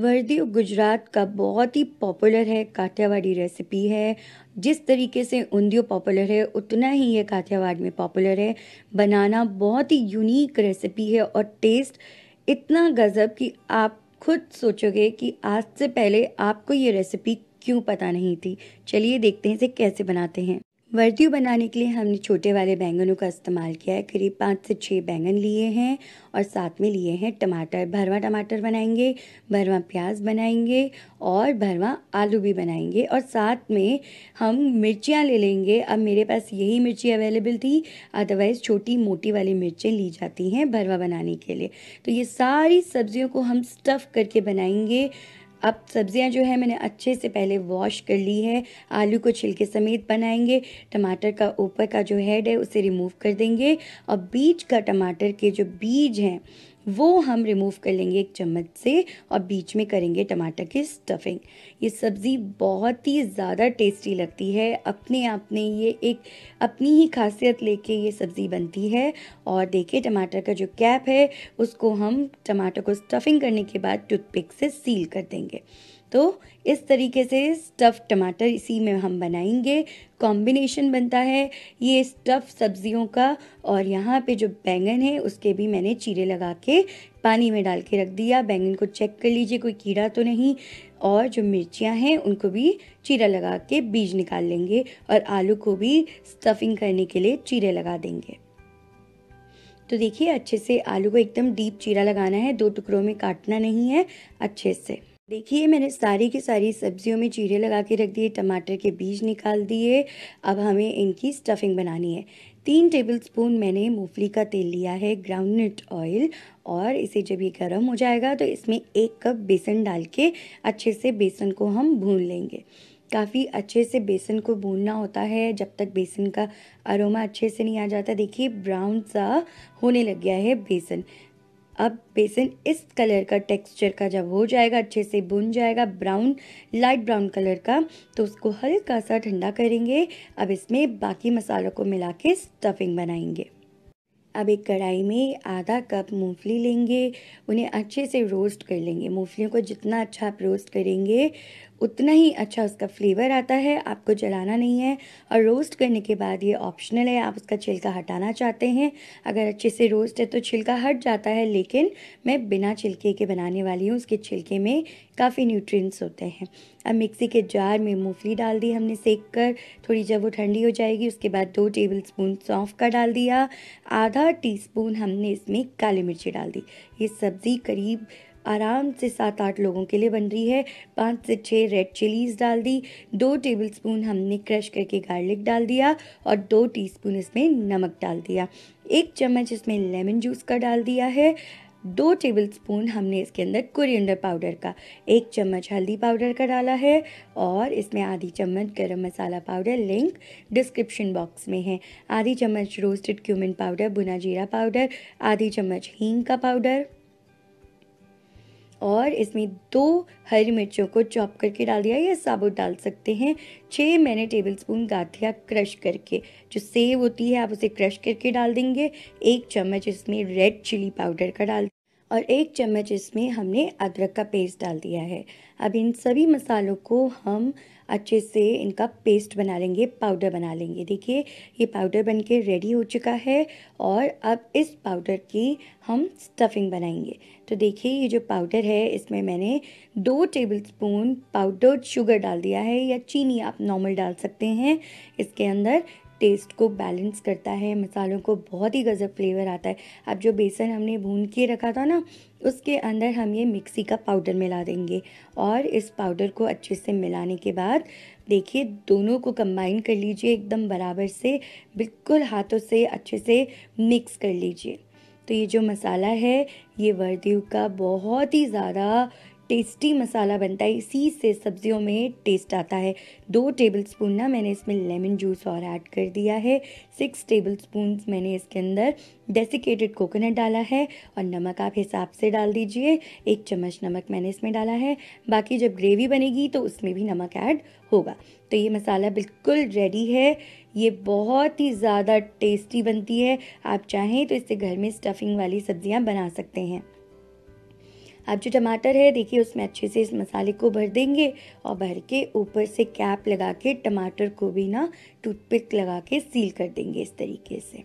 वर्दी गुजरात का बहुत ही पॉपुलर है काठियावाड़ी रेसिपी है जिस तरीके से उंदियो पॉपुलर है उतना ही ये काठियावाड़ में पॉपुलर है बनाना बहुत ही यूनिक रेसिपी है और टेस्ट इतना गज़ब कि आप खुद सोचोगे कि आज से पहले आपको ये रेसिपी क्यों पता नहीं थी चलिए देखते हैं इसे कैसे बनाते हैं वर्दियों बनाने के लिए हमने छोटे वाले बैंगनों का इस्तेमाल किया है करीब पाँच से छः बैंगन लिए हैं और साथ में लिए हैं टमाटर भरवा टमाटर बनाएंगे भरवा प्याज बनाएंगे और भरवा आलू भी बनाएंगे और साथ में हम मिर्चियाँ ले लेंगे अब मेरे पास यही मिर्ची अवेलेबल थी अदरवाइज़ छोटी मोटी वाली मिर्चें ली जाती हैं भरवा बनाने के लिए तो ये सारी सब्जियों को हम स्टफ़ करके बनाएंगे अब सब्ज़ियां जो है मैंने अच्छे से पहले वॉश कर ली है आलू को छिलके समेत बनाएंगे टमाटर का ऊपर का जो हेड है उसे रिमूव कर देंगे और बीज का टमाटर के जो बीज हैं वो हम रिमूव कर लेंगे एक चम्मच से और बीच में करेंगे टमाटर की स्टफिंग ये सब्ज़ी बहुत ही ज़्यादा टेस्टी लगती है अपने आप में ये एक अपनी ही खासियत लेके ये सब्ज़ी बनती है और देखिए टमाटर का जो कैप है उसको हम टमाटर को स्टफिंग करने के बाद टूथपिक से सील कर देंगे तो इस तरीके से स्टफ़ टमाटर इसी में हम बनाएंगे कॉम्बिनेशन बनता है ये स्टफ़ सब्जियों का और यहाँ पे जो बैंगन है उसके भी मैंने चीरे लगा के पानी में डाल के रख दिया बैंगन को चेक कर लीजिए कोई कीड़ा तो नहीं और जो मिर्चियाँ हैं उनको भी चीरा लगा के बीज निकाल लेंगे और आलू को भी स्टफिंग करने के लिए चीरे लगा देंगे तो देखिए अच्छे से आलू को एकदम डीप चीरा लगाना है दो टुकड़ों में काटना नहीं है अच्छे से देखिए मैंने सारी की सारी सब्जियों में चीरे लगा के रख दिए टमाटर के बीज निकाल दिए अब हमें इनकी स्टफिंग बनानी है तीन टेबल स्पून मैंने मूंगफली का तेल लिया है ग्राउंडनट ऑयल और इसे जब ये गर्म हो जाएगा तो इसमें एक कप बेसन डाल के अच्छे से बेसन को हम भून लेंगे काफ़ी अच्छे से बेसन को भूनना होता है जब तक बेसन का अरोमा अच्छे से नहीं आ जाता देखिए ब्राउन सा होने लग गया है बेसन अब बेसन इस कलर का टेक्सचर का जब हो जाएगा अच्छे से भुन जाएगा ब्राउन लाइट ब्राउन कलर का तो उसको हल्का सा ठंडा करेंगे अब इसमें बाकी मसालों को मिला के स्टफिंग बनाएंगे अब एक कढ़ाई में आधा कप मूंगफली लेंगे उन्हें अच्छे से रोस्ट कर लेंगे मूंगफलियों को जितना अच्छा आप रोस्ट करेंगे उतना ही अच्छा उसका फ्लेवर आता है आपको जलाना नहीं है और रोस्ट करने के बाद ये ऑप्शनल है आप उसका छिलका हटाना चाहते हैं अगर अच्छे से रोस्ट है तो छिलका हट जाता है लेकिन मैं बिना छिलके के बनाने वाली हूँ उसके छिलके में काफ़ी न्यूट्रिएंट्स होते हैं अब मिक्सी के जार में मूंगफली डाल दी हमने सेक कर थोड़ी जब वो ठंडी हो जाएगी उसके बाद दो टेबल स्पून सौंफ का डाल दिया आधा स्पून हमने इसमें काली मिर्ची डाल दी ये सब्ज़ी करीब आराम से सात आठ लोगों के लिए बन रही है पाँच से छः रेड चिलीज डाल दी दो टेबल स्पून हमने क्रश करके गार्लिक डाल दिया और दो टीस्पून इसमें नमक डाल दिया एक चम्मच इसमें लेमन जूस का डाल दिया है दो टेबल स्पून हमने इसके अंदर कुरियंडर पाउडर का एक चम्मच हल्दी पाउडर का डाला है और इसमें आधी चम्मच garam masala powder link description box में है आधी चम्मच रोस्टेड क्यूमिन पाउडर बुना जीरा पाउडर आधी चम्मच हींग का पाउडर और इसमें दो हरी मिर्चों को चॉप करके डाल दिया या साबुत डाल सकते हैं छः मैंने टेबल स्पून गाथिया क्रश करके जो सेव होती है आप उसे क्रश करके डाल देंगे एक चम्मच इसमें रेड चिली पाउडर का डाल और एक चम्मच इसमें हमने अदरक का पेस्ट डाल दिया है अब इन सभी मसालों को हम अच्छे से इनका पेस्ट बना लेंगे पाउडर बना लेंगे देखिए ये पाउडर बन के रेडी हो चुका है और अब इस पाउडर की हम स्टफिंग बनाएंगे तो देखिए ये जो पाउडर है इसमें मैंने दो टेबलस्पून पाउडर्ड शुगर डाल दिया है या चीनी आप नॉर्मल डाल सकते हैं इसके अंदर टेस्ट को बैलेंस करता है मसालों को बहुत ही गज़ब फ्लेवर आता है अब जो बेसन हमने भून के रखा था ना उसके अंदर हम ये मिक्सी का पाउडर मिला देंगे और इस पाउडर को अच्छे से मिलाने के बाद देखिए दोनों को कंबाइन कर लीजिए एकदम बराबर से बिल्कुल हाथों से अच्छे से मिक्स कर लीजिए तो ये जो मसाला है ये वर्दियों का बहुत ही ज़्यादा टेस्टी मसाला बनता है इसी से सब्जियों में टेस्ट आता है दो टेबल स्पून ना मैंने इसमें लेमन जूस और ऐड कर दिया है सिक्स टेबल स्पून मैंने इसके अंदर डेसिकेटेड कोकोनट डाला है और नमक आप हिसाब से डाल दीजिए एक चम्मच नमक मैंने इसमें डाला है बाकी जब ग्रेवी बनेगी तो उसमें भी नमक ऐड होगा तो ये मसाला बिल्कुल रेडी है ये बहुत ही ज़्यादा टेस्टी बनती है आप चाहें तो इससे घर में स्टफिंग वाली सब्ज़ियाँ बना सकते हैं अब जो टमाटर है देखिए उसमें अच्छे से इस मसाले को भर देंगे और भर के ऊपर से कैप लगा के टमाटर को भी ना टूथपिक लगा के सील कर देंगे इस तरीके से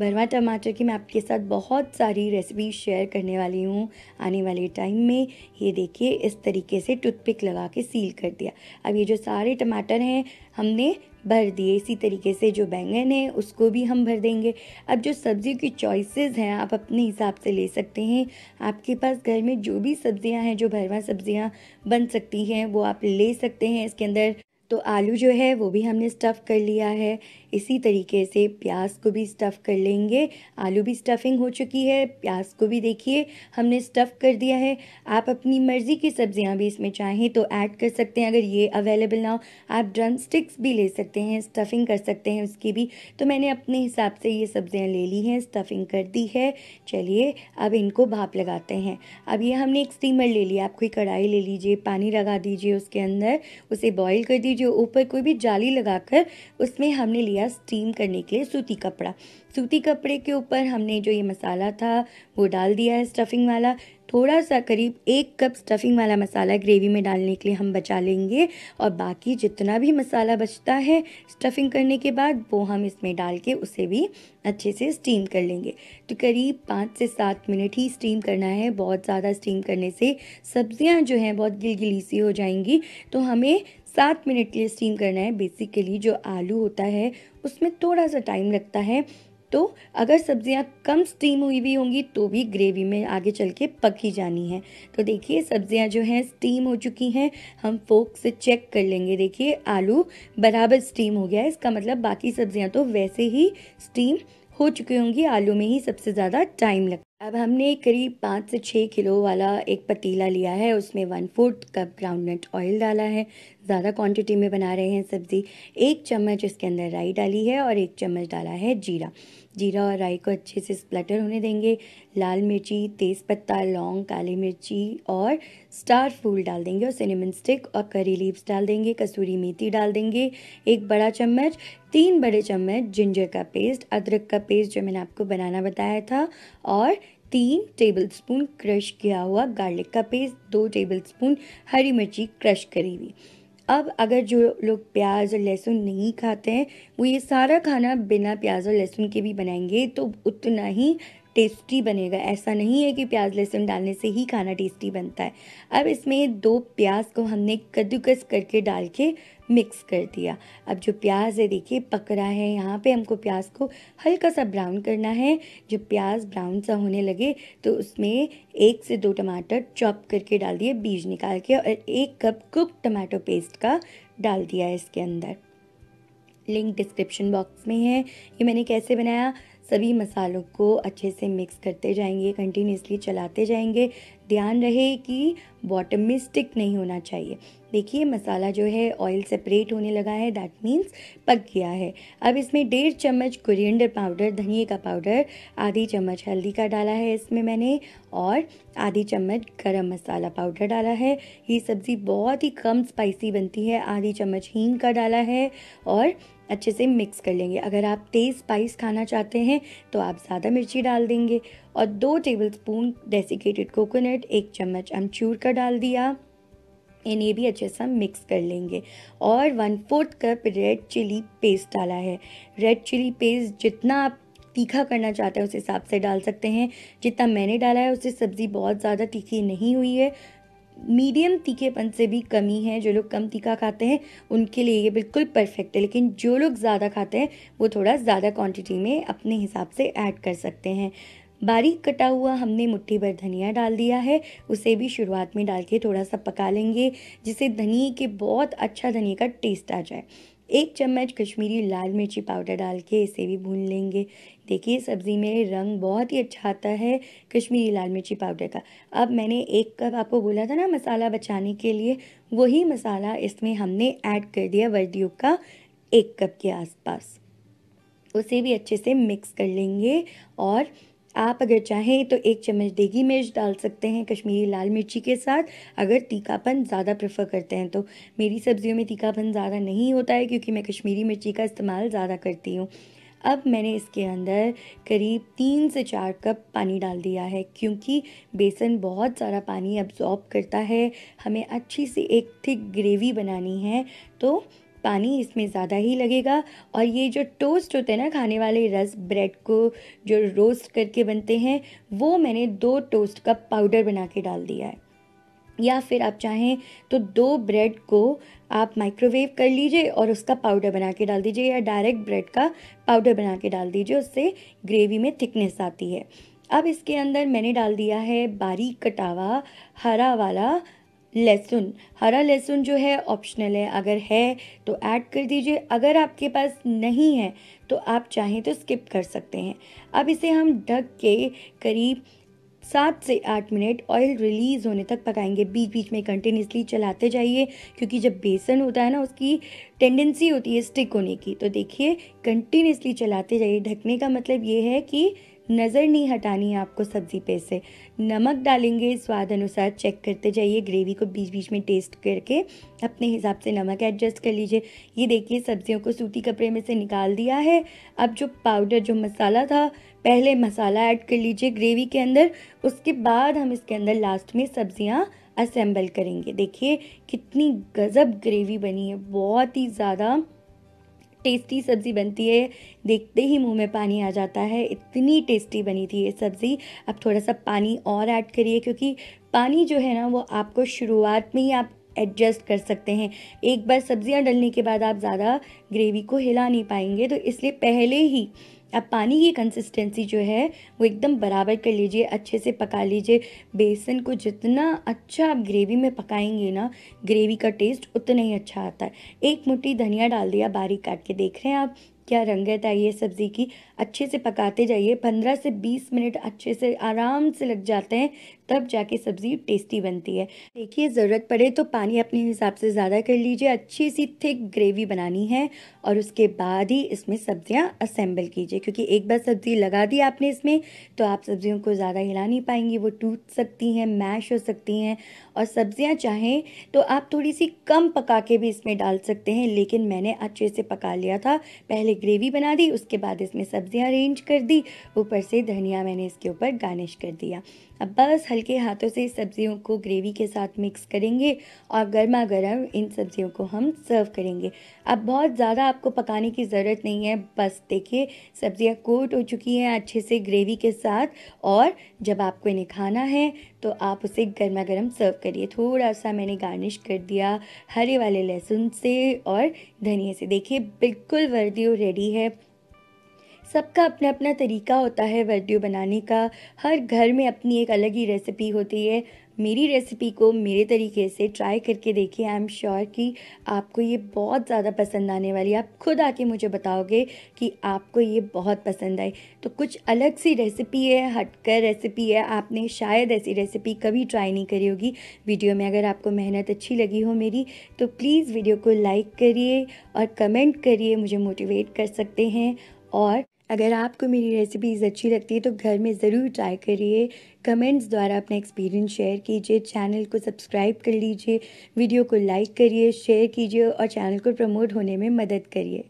भरवा टमाटर की मैं आपके साथ बहुत सारी रेसिपी शेयर करने वाली हूँ आने वाले टाइम में ये देखिए इस तरीके से टूथपिक लगा के सील कर दिया अब ये जो सारे टमाटर हैं हमने भर दिए इसी तरीके से जो बैंगन है उसको भी हम भर देंगे अब जो सब्जियों की चॉइसेस हैं आप अपने हिसाब से ले सकते हैं आपके पास घर में जो भी सब्जियां हैं जो भरवा सब्जियां बन सकती हैं वो आप ले सकते हैं इसके अंदर तो आलू जो है वो भी हमने स्टफ़ कर लिया है इसी तरीके से प्याज को भी स्टफ़ कर लेंगे आलू भी स्टफ़िंग हो चुकी है प्याज को भी देखिए हमने स्टफ़ कर दिया है आप अपनी मर्ज़ी की सब्ज़ियाँ भी इसमें चाहें तो ऐड कर सकते हैं अगर ये अवेलेबल ना हो आप ड्रम स्टिक्स भी ले सकते हैं स्टफ़िंग कर सकते हैं उसकी भी तो मैंने अपने हिसाब से ये सब्ज़ियाँ ले ली हैं स्टफ़िंग कर दी है चलिए अब इनको भाप लगाते हैं अब ये हमने एक स्टीमर ले लिया आप कोई कढ़ाई ले लीजिए पानी लगा दीजिए उसके अंदर उसे बॉयल कर दीजिए के ऊपर कोई भी जाली लगाकर उसमें हमने लिया स्टीम करने के लिए सूती कपड़ा सूती कपड़े के ऊपर हमने जो ये मसाला था वो डाल दिया है स्टफिंग वाला थोड़ा सा करीब एक कप स्टफिंग वाला मसाला ग्रेवी में डालने के लिए हम बचा लेंगे और बाकी जितना भी मसाला बचता है स्टफिंग करने के बाद वो हम इसमें डाल के उसे भी अच्छे से स्टीम कर लेंगे तो करीब पाँच से सात मिनट ही स्टीम करना है बहुत ज़्यादा स्टीम करने से सब्ज़ियाँ जो हैं बहुत गिलगिली सी हो जाएंगी तो हमें सात मिनट के लिए स्टीम करना है बेसिकली जो आलू होता है उसमें थोड़ा सा टाइम लगता है तो अगर सब्जियां कम स्टीम हुई हुई होंगी तो भी ग्रेवी में आगे चल के पकी जानी है तो देखिए सब्जियां जो हैं स्टीम हो चुकी हैं हम फोक से चेक कर लेंगे देखिए आलू बराबर स्टीम हो गया है इसका मतलब बाकी सब्जियां तो वैसे ही स्टीम हो चुकी होंगी आलू में ही सबसे ज़्यादा टाइम लगता अब हमने करीब पाँच से छः किलो वाला एक पतीला लिया है उसमें one fourth cup groundnut oil डाला है ज़्यादा क्वांटिटी में बना रहे हैं सब्ज़ी एक चम्मच इसके अंदर राई डाली है और एक चम्मच डाला है जीरा जीरा और राई को अच्छे से स्प्लेटर होने देंगे लाल मिर्ची तेज़ पत्ता लौंग काली मिर्ची और स्टार फूल डाल देंगे और सिनेमन स्टिक और करी लीव्स डाल देंगे कसूरी मेथी डाल देंगे एक बड़ा चम्मच तीन बड़े चम्मच जिंजर का पेस्ट अदरक का पेस्ट जो मैंने आपको बनाना बताया था और तीन टेबलस्पून क्रश किया हुआ गार्लिक का पेस्ट दो टेबलस्पून हरी मिर्ची क्रश करी हुई अब अगर जो लोग प्याज और लहसुन नहीं खाते हैं वो ये सारा खाना बिना प्याज और लहसुन के भी बनाएंगे तो उतना ही टेस्टी बनेगा ऐसा नहीं है कि प्याज लहसुन डालने से ही खाना टेस्टी बनता है अब इसमें दो प्याज को हमने कद्दूकस करके डाल के मिक्स कर दिया अब जो प्याज है देखिए पक रहा है यहाँ पे हमको प्याज को हल्का सा ब्राउन करना है जो प्याज ब्राउन सा होने लगे तो उसमें एक से दो टमाटर चॉप करके डाल दिए बीज निकाल के और एक कप कुक टमाटो पेस्ट का डाल दिया है इसके अंदर लिंक डिस्क्रिप्शन बॉक्स में है ये मैंने कैसे बनाया सभी मसालों को अच्छे से मिक्स करते जाएंगे कंटिन्यूसली चलाते जाएंगे ध्यान रहे कि बॉटम में स्टिक नहीं होना चाहिए देखिए मसाला जो है ऑयल सेपरेट होने लगा है दैट मीन्स पक गया है अब इसमें डेढ़ चम्मच कुरियंडर पाउडर धनिए का पाउडर आधी चम्मच हल्दी का डाला है इसमें मैंने और आधी चम्मच गरम मसाला पाउडर डाला है ये सब्ज़ी बहुत ही कम स्पाइसी बनती है आधी चम्मच हींग का डाला है और अच्छे से मिक्स कर लेंगे अगर आप तेज़ स्पाइस खाना चाहते हैं तो आप ज़्यादा मिर्ची डाल देंगे और दो टेबल स्पून डेसिकेटेड कोकोनट एक चम्मच अमचूर का डाल दिया इन्हें भी अच्छे से मिक्स कर लेंगे और one fourth cup red chilli paste डाला है रेड चिली पेस्ट जितना आप तीखा करना चाहते हैं उस हिसाब से डाल सकते हैं जितना मैंने डाला है उससे सब्ज़ी बहुत ज़्यादा तीखी नहीं हुई है मीडियम तीखेपन से भी कमी है जो लोग कम तीखा खाते हैं उनके लिए ये बिल्कुल परफेक्ट है लेकिन जो लोग ज़्यादा खाते हैं वो थोड़ा ज़्यादा क्वांटिटी में अपने हिसाब से ऐड कर सकते हैं बारीक कटा हुआ हमने मुट्ठी भर धनिया डाल दिया है उसे भी शुरुआत में डाल के थोड़ा सा पका लेंगे जिससे धनिए के बहुत अच्छा धनिए का टेस्ट आ जाए एक चम्मच कश्मीरी लाल मिर्ची पाउडर डाल के इसे भी भून लेंगे देखिए सब्ज़ी में रंग बहुत ही अच्छा आता है कश्मीरी लाल मिर्ची पाउडर का अब मैंने एक कप आपको बोला था ना मसाला बचाने के लिए वही मसाला इसमें हमने ऐड कर दिया वर्दियों का एक कप के आसपास उसे भी अच्छे से मिक्स कर लेंगे और आप अगर चाहें तो एक चम्मच देगी मिर्च डाल सकते हैं कश्मीरी लाल मिर्ची के साथ अगर तीखापन ज़्यादा प्रेफर करते हैं तो मेरी सब्ज़ियों में तीखापन ज़्यादा नहीं होता है क्योंकि मैं कश्मीरी मिर्ची का इस्तेमाल ज़्यादा करती हूँ अब मैंने इसके अंदर करीब तीन से चार कप पानी डाल दिया है क्योंकि बेसन बहुत सारा पानी अब्जॉर्ब करता है हमें अच्छी सी एक थिक ग्रेवी बनानी है तो पानी इसमें ज़्यादा ही लगेगा और ये जो टोस्ट होते हैं ना खाने वाले रस ब्रेड को जो रोस्ट करके बनते हैं वो मैंने दो टोस्ट का पाउडर बना के डाल दिया है या फिर आप चाहें तो दो ब्रेड को आप माइक्रोवेव कर लीजिए और उसका पाउडर बना के डाल दीजिए या डायरेक्ट ब्रेड का पाउडर बना के डाल दीजिए उससे ग्रेवी में थिकनेस आती है अब इसके अंदर मैंने डाल दिया है बारीक कटावा हरा वाला लहसुन हरा लहसुन जो है ऑप्शनल है अगर है तो ऐड कर दीजिए अगर आपके पास नहीं है तो आप चाहें तो स्किप कर सकते हैं अब इसे हम ढक के करीब सात से आठ मिनट ऑयल रिलीज़ होने तक पकाएंगे बीच बीच में कंटिन्यूसली चलाते जाइए क्योंकि जब बेसन होता है ना उसकी टेंडेंसी होती है स्टिक होने की तो देखिए कंटिन्यूसली चलाते जाइए ढकने का मतलब ये है कि नज़र नहीं हटानी है आपको सब्ज़ी पे से नमक डालेंगे स्वाद अनुसार चेक करते जाइए ग्रेवी को बीच बीच में टेस्ट करके अपने हिसाब से नमक एडजस्ट कर लीजिए ये देखिए सब्जियों को सूती कपड़े में से निकाल दिया है अब जो पाउडर जो मसाला था पहले मसाला ऐड कर लीजिए ग्रेवी के अंदर उसके बाद हम इसके अंदर लास्ट में सब्ज़ियाँ असेंबल करेंगे देखिए कितनी गज़ब ग्रेवी बनी है बहुत ही ज़्यादा टेस्टी सब्ज़ी बनती है देखते ही मुंह में पानी आ जाता है इतनी टेस्टी बनी थी ये सब्ज़ी अब थोड़ा सा पानी और ऐड करिए क्योंकि पानी जो है ना वो आपको शुरुआत में ही आप एडजस्ट कर सकते हैं एक बार सब्ज़ियाँ डलने के बाद आप ज़्यादा ग्रेवी को हिला नहीं पाएंगे तो इसलिए पहले ही अब पानी की कंसिस्टेंसी जो है वो एकदम बराबर कर लीजिए अच्छे से पका लीजिए बेसन को जितना अच्छा आप ग्रेवी में पकाएंगे ना ग्रेवी का टेस्ट उतना ही अच्छा आता है एक मुट्ठी धनिया डाल दिया बारीक काट के देख रहे हैं आप क्या रंगत है ये सब्ज़ी की अच्छे से पकाते जाइए पंद्रह से बीस मिनट अच्छे से आराम से लग जाते हैं तब जाके सब्ज़ी टेस्टी बनती है देखिए ज़रूरत पड़े तो पानी अपने हिसाब से ज़्यादा कर लीजिए अच्छी सी थिक ग्रेवी बनानी है और उसके बाद ही इसमें सब्ज़ियाँ असेंबल कीजिए क्योंकि एक बार सब्ज़ी लगा दी आपने इसमें तो आप सब्ज़ियों को ज़्यादा हिला नहीं पाएंगी वो टूट सकती हैं मैश हो सकती हैं और सब्ज़ियाँ चाहें तो आप थोड़ी सी कम पका के भी इसमें डाल सकते हैं लेकिन मैंने अच्छे से पका लिया था पहले ग्रेवी बना दी उसके बाद इसमें सब्ज़ी सब्जियाँ अरेंज कर दी ऊपर से धनिया मैंने इसके ऊपर गार्निश कर दिया अब बस हल्के हाथों से सब्जियों को ग्रेवी के साथ मिक्स करेंगे और गर्मा गर्म इन सब्जियों को हम सर्व करेंगे अब बहुत ज़्यादा आपको पकाने की ज़रूरत नहीं है बस देखिए सब्जियाँ कोट हो चुकी हैं अच्छे से ग्रेवी के साथ और जब आपको इन्हें खाना है तो आप उसे गर्मा गर्म सर्व करिए थोड़ा सा मैंने गार्निश कर दिया हरे वाले लहसुन से और धनिया से देखिए बिल्कुल वर्दी रेडी है सबका अपना अपना तरीका होता है वर्दियों बनाने का हर घर में अपनी एक अलग ही रेसिपी होती है मेरी रेसिपी को मेरे तरीके से ट्राई करके देखिए आई एम श्योर कि आपको ये बहुत ज़्यादा पसंद आने वाली है आप खुद आके मुझे बताओगे कि आपको ये बहुत पसंद आई तो कुछ अलग सी रेसिपी है हटकर रेसिपी है आपने शायद ऐसी रेसिपी कभी ट्राई नहीं करी होगी वीडियो में अगर आपको मेहनत अच्छी लगी हो मेरी तो प्लीज़ वीडियो को लाइक करिए और कमेंट करिए मुझे मोटिवेट कर सकते हैं और अगर आपको मेरी रेसिपीज़ अच्छी लगती है तो घर में ज़रूर ट्राई करिए कमेंट्स द्वारा अपना एक्सपीरियंस शेयर कीजिए चैनल को सब्सक्राइब कर लीजिए वीडियो को लाइक करिए शेयर कीजिए और चैनल को प्रमोट होने में मदद करिए